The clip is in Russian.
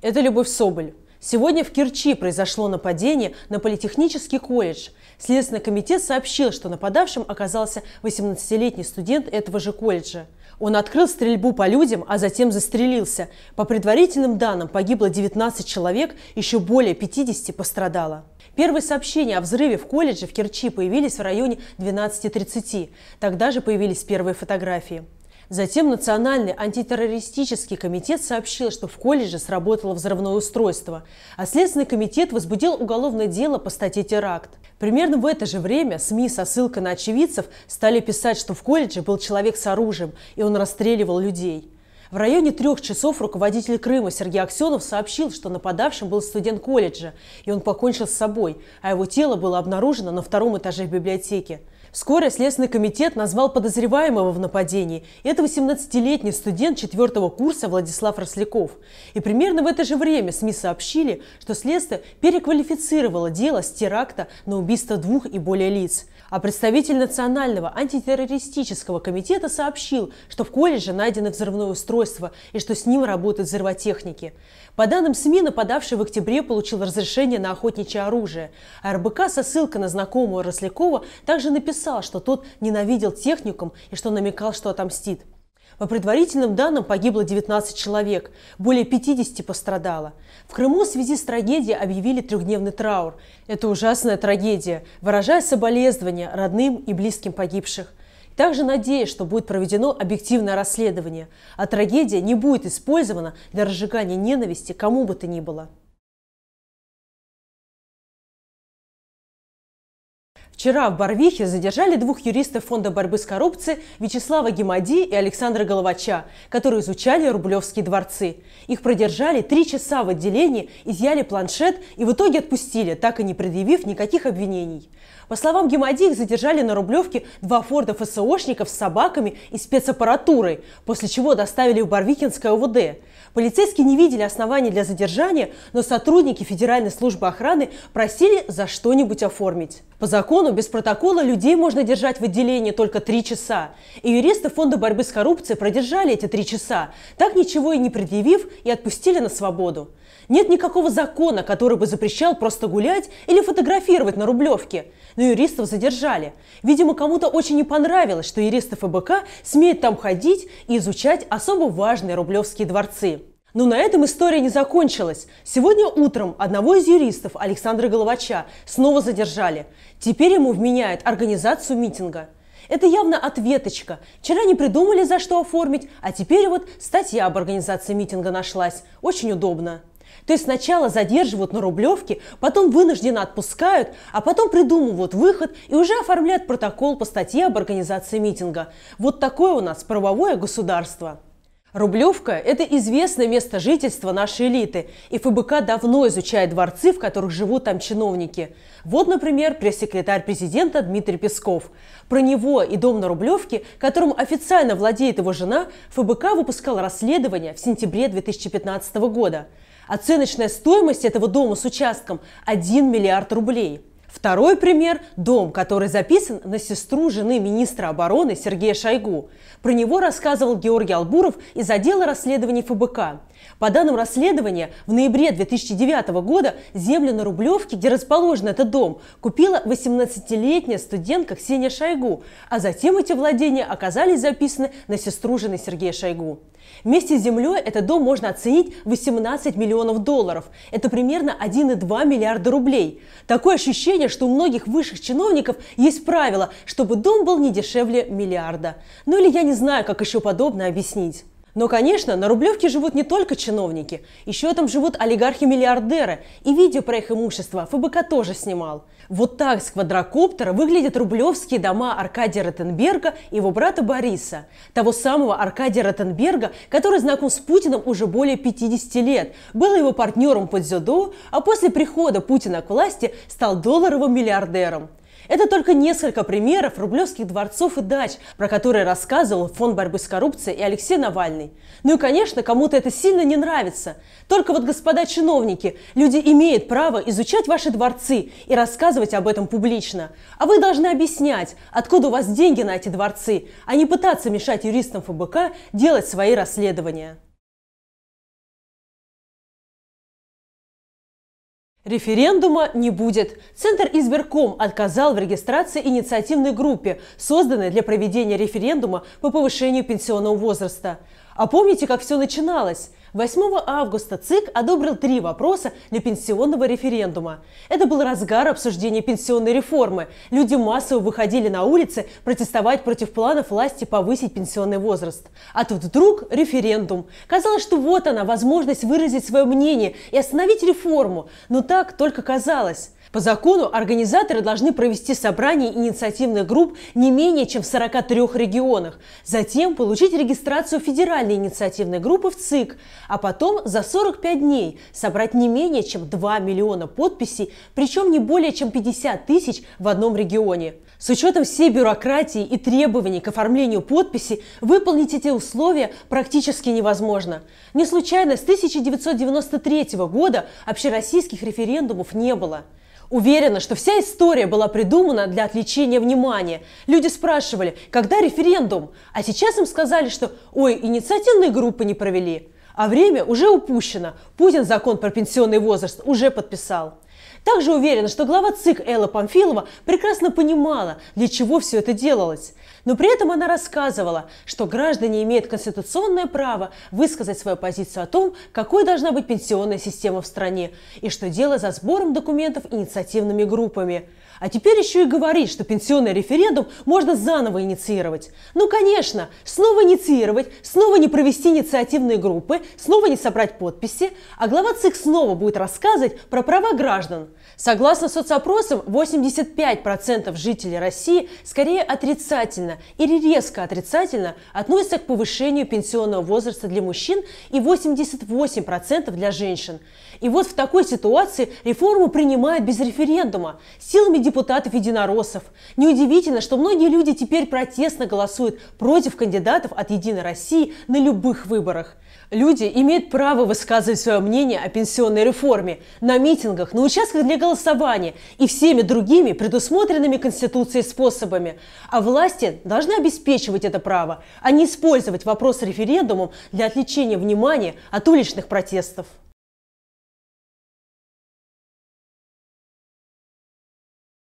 Это Любовь Соболь. Сегодня в Кирчи произошло нападение на политехнический колледж. Следственный комитет сообщил, что нападавшим оказался 18-летний студент этого же колледжа. Он открыл стрельбу по людям, а затем застрелился. По предварительным данным погибло 19 человек, еще более 50 пострадало. Первые сообщения о взрыве в колледже в Керчи появились в районе 12.30. Тогда же появились первые фотографии. Затем Национальный антитеррористический комитет сообщил, что в колледже сработало взрывное устройство, а Следственный комитет возбудил уголовное дело по статье «Теракт». Примерно в это же время СМИ со ссылкой на очевидцев стали писать, что в колледже был человек с оружием, и он расстреливал людей. В районе трех часов руководитель Крыма Сергей Аксенов сообщил, что нападавшим был студент колледжа, и он покончил с собой, а его тело было обнаружено на втором этаже библиотеки. Вскоре Следственный комитет назвал подозреваемого в нападении. Это 18-летний студент 4 курса Владислав Росляков. И примерно в это же время СМИ сообщили, что следствие переквалифицировало дело с теракта на убийство двух и более лиц. А представитель Национального антитеррористического комитета сообщил, что в колледже найдено взрывное устройство и что с ним работают взрывотехники. По данным СМИ, нападавший в октябре получил разрешение на охотничье оружие. А РБК со ссылкой на знакомого Рослякова также написал, что тот ненавидел техникум и что намекал, что отомстит. По предварительным данным погибло 19 человек, более 50 пострадало. В Крыму в связи с трагедией объявили трехдневный траур. Это ужасная трагедия, выражая соболезнования родным и близким погибших. Также надеюсь, что будет проведено объективное расследование, а трагедия не будет использована для разжигания ненависти кому бы то ни было. Вчера в Барвихе задержали двух юристов Фонда борьбы с коррупцией Вячеслава Гемади и Александра Головача, которые изучали Рублевские дворцы. Их продержали три часа в отделении, изъяли планшет и в итоге отпустили, так и не предъявив никаких обвинений. По словам Гемади, их задержали на Рублевке два форда ФСОшников с собаками и спецаппаратурой, после чего доставили в Барвихинское УВД. Полицейские не видели оснований для задержания, но сотрудники Федеральной службы охраны просили за что-нибудь оформить. По закону без протокола людей можно держать в отделении только три часа. И юристы Фонда борьбы с коррупцией продержали эти три часа, так ничего и не предъявив, и отпустили на свободу. Нет никакого закона, который бы запрещал просто гулять или фотографировать на Рублевке. Но юристов задержали. Видимо, кому-то очень не понравилось, что юристы ФБК смеют там ходить и изучать особо важные рублевские дворцы. Но ну, на этом история не закончилась. Сегодня утром одного из юристов, Александра Головача, снова задержали. Теперь ему вменяют организацию митинга. Это явно ответочка. Вчера не придумали, за что оформить, а теперь вот статья об организации митинга нашлась. Очень удобно. То есть сначала задерживают на Рублевке, потом вынужденно отпускают, а потом придумывают выход и уже оформляют протокол по статье об организации митинга. Вот такое у нас правовое государство. Рублевка – это известное место жительства нашей элиты, и ФБК давно изучает дворцы, в которых живут там чиновники. Вот, например, пресс-секретарь президента Дмитрий Песков. Про него и дом на Рублевке, которым официально владеет его жена, ФБК выпускал расследование в сентябре 2015 года. Оценочная стоимость этого дома с участком – 1 миллиард рублей – Второй пример – дом, который записан на сестру жены министра обороны Сергея Шойгу. Про него рассказывал Георгий Албуров из отдела расследований ФБК. По данным расследования, в ноябре 2009 года землю на Рублевке, где расположен этот дом, купила 18-летняя студентка Ксения Шойгу, а затем эти владения оказались записаны на сестру жены Сергея Шойгу. Вместе с землей этот дом можно оценить 18 миллионов долларов. Это примерно 1,2 миллиарда рублей. Такое ощущение, ощущение, что у многих высших чиновников есть правило, чтобы дом был не дешевле миллиарда. Ну или я не знаю, как еще подобное объяснить. Но, конечно, на Рублевке живут не только чиновники, еще там живут олигархи-миллиардеры, и видео про их имущество ФБК тоже снимал. Вот так с квадрокоптера выглядят рублевские дома Аркадия Ротенберга и его брата Бориса, того самого Аркадия Ротенберга, который знаком с Путиным уже более 50 лет, был его партнером под дзюдо, а после прихода Путина к власти стал долларовым миллиардером. Это только несколько примеров рублевских дворцов и дач, про которые рассказывал Фонд борьбы с коррупцией и Алексей Навальный. Ну и, конечно, кому-то это сильно не нравится. Только вот, господа чиновники, люди имеют право изучать ваши дворцы и рассказывать об этом публично. А вы должны объяснять, откуда у вас деньги на эти дворцы, а не пытаться мешать юристам ФБК делать свои расследования. Референдума не будет. Центр избирком отказал в регистрации инициативной группе, созданной для проведения референдума по повышению пенсионного возраста. А помните, как все начиналось? 8 августа ЦИК одобрил три вопроса для пенсионного референдума. Это был разгар обсуждения пенсионной реформы. Люди массово выходили на улицы протестовать против планов власти повысить пенсионный возраст. А тут вдруг референдум. Казалось, что вот она, возможность выразить свое мнение и остановить реформу. Но так только казалось. По закону организаторы должны провести собрание инициативных групп не менее чем в 43 регионах, затем получить регистрацию федеральной инициативной группы в ЦИК, а потом за 45 дней собрать не менее чем 2 миллиона подписей, причем не более чем 50 тысяч в одном регионе. С учетом всей бюрократии и требований к оформлению подписи выполнить эти условия практически невозможно. Не случайно с 1993 года общероссийских референдумов не было. Уверена, что вся история была придумана для отвлечения внимания. Люди спрашивали, когда референдум? А сейчас им сказали, что «Ой, инициативные группы не провели». А время уже упущено. Путин закон про пенсионный возраст уже подписал. Также уверена, что глава ЦИК Элла Памфилова прекрасно понимала, для чего все это делалось. Но при этом она рассказывала, что граждане имеют конституционное право высказать свою позицию о том, какой должна быть пенсионная система в стране, и что дело за сбором документов инициативными группами. А теперь еще и говорит, что пенсионный референдум можно заново инициировать. Ну, конечно, снова инициировать, снова не провести инициативные группы, снова не собрать подписи, а глава ЦИК снова будет рассказывать про права граждан. Согласно соцопросам, 85% жителей России скорее отрицательно или резко отрицательно относятся к повышению пенсионного возраста для мужчин и 88% для женщин. И вот в такой ситуации реформу принимают без референдума. Силами депутатов-единороссов. Неудивительно, что многие люди теперь протестно голосуют против кандидатов от «Единой России» на любых выборах. Люди имеют право высказывать свое мнение о пенсионной реформе на митингах, на участках для голосования и всеми другими предусмотренными Конституцией способами. А власти должны обеспечивать это право, а не использовать вопрос референдумом для отвлечения внимания от уличных протестов.